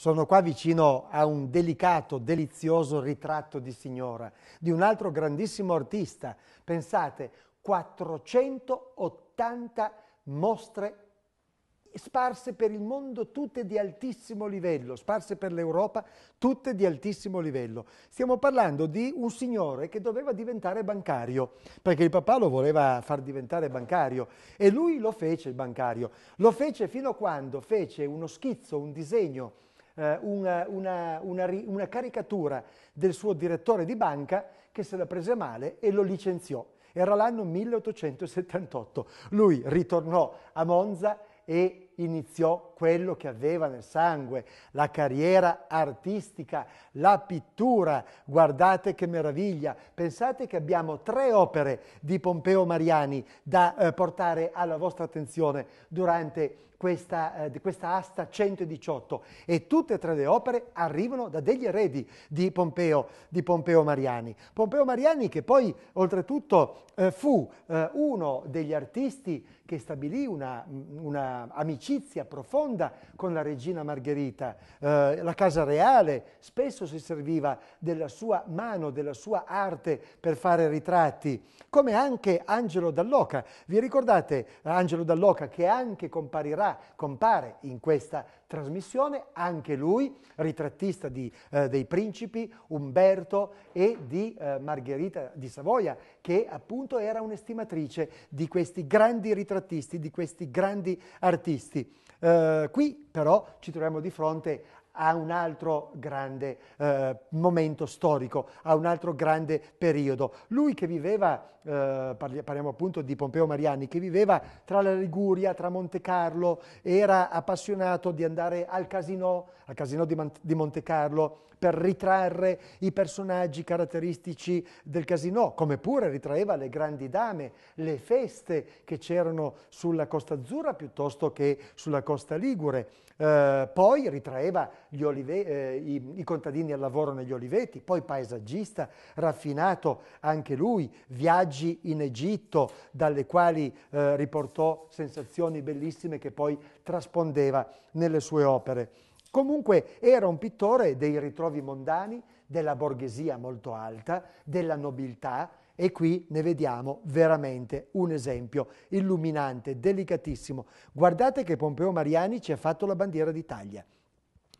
Sono qua vicino a un delicato, delizioso ritratto di signora, di un altro grandissimo artista. Pensate, 480 mostre sparse per il mondo, tutte di altissimo livello, sparse per l'Europa, tutte di altissimo livello. Stiamo parlando di un signore che doveva diventare bancario, perché il papà lo voleva far diventare bancario e lui lo fece il bancario. Lo fece fino a quando fece uno schizzo, un disegno eh, una, una, una, una caricatura del suo direttore di banca che se la prese male e lo licenziò. Era l'anno 1878. Lui ritornò a Monza e iniziò quello che aveva nel sangue, la carriera artistica, la pittura. Guardate che meraviglia! Pensate che abbiamo tre opere di Pompeo Mariani da eh, portare alla vostra attenzione durante questa, eh, questa, asta 118 e tutte e tre le opere arrivano da degli eredi di Pompeo, di Pompeo Mariani. Pompeo Mariani che poi oltretutto eh, fu eh, uno degli artisti che stabilì una, una amicizia un'amicizia profonda con la regina Margherita. Eh, la casa reale spesso si serviva della sua mano, della sua arte per fare ritratti, come anche Angelo Dall'Oca. Vi ricordate Angelo Dall'Oca che anche comparirà, compare in questa trasmissione, anche lui, ritrattista di, eh, dei principi Umberto e di eh, Margherita di Savoia, che appunto era un'estimatrice di questi grandi ritrattisti, di questi grandi artisti questi. Eh, qui però ci troviamo di fronte a un altro grande eh, momento storico, a un altro grande periodo. Lui che viveva, eh, parliamo appunto di Pompeo Mariani, che viveva tra la Liguria, tra Monte Carlo, era appassionato di andare al casino, al casino di, Man- di Monte Carlo, per ritrarre i personaggi caratteristici del casino, come pure ritraeva le grandi dame, le feste che c'erano sulla Costa Azzurra piuttosto che sulla Costa Ligure. Eh, poi ritraeva eh, i, i contadini al lavoro negli oliveti, poi paesaggista, raffinato anche lui, viaggi in Egitto dalle quali eh, riportò sensazioni bellissime che poi traspondeva nelle sue opere. Comunque era un pittore dei ritrovi mondani, della borghesia molto alta, della nobiltà e qui ne vediamo veramente un esempio illuminante, delicatissimo. Guardate che Pompeo Mariani ci ha fatto la bandiera d'Italia.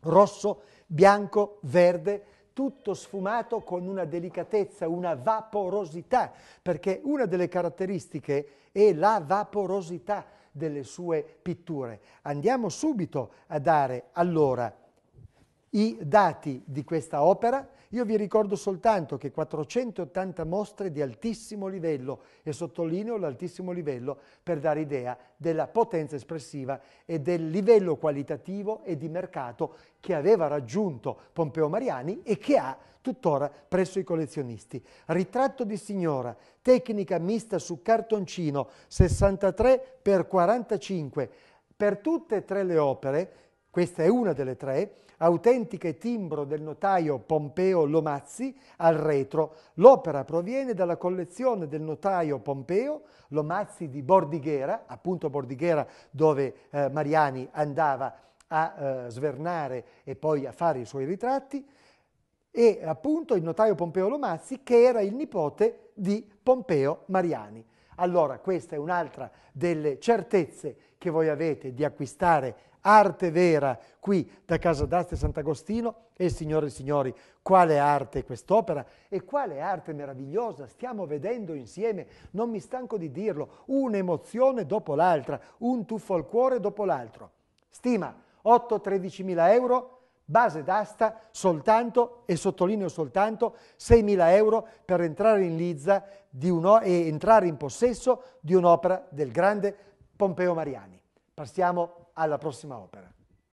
Rosso, bianco, verde, tutto sfumato con una delicatezza, una vaporosità, perché una delle caratteristiche è la vaporosità, delle sue pitture. Andiamo subito a dare allora i dati di questa opera. Io vi ricordo soltanto che 480 mostre di altissimo livello, e sottolineo l'altissimo livello per dare idea della potenza espressiva e del livello qualitativo e di mercato che aveva raggiunto Pompeo Mariani e che ha tuttora presso i collezionisti. Ritratto di signora, tecnica mista su cartoncino 63 x 45, per tutte e tre le opere questa è una delle tre, autentiche timbro del notaio Pompeo Lomazzi al retro. L'opera proviene dalla collezione del notaio Pompeo Lomazzi di Bordighera, appunto Bordighera dove eh, Mariani andava a eh, svernare e poi a fare i suoi ritratti, e appunto il notaio Pompeo Lomazzi che era il nipote di Pompeo Mariani. Allora questa è un'altra delle certezze che voi avete di acquistare arte vera qui da Casa d'Aste Sant'Agostino e signore e signori, quale arte è quest'opera e quale arte meravigliosa stiamo vedendo insieme, non mi stanco di dirlo, un'emozione dopo l'altra, un tuffo al cuore dopo l'altro. Stima 8-13 mila euro, base d'asta soltanto, e sottolineo soltanto, 6.000 euro per entrare in Lizza e entrare in possesso di un'opera del grande Pompeo Mariani. Passiamo alla prossima opera.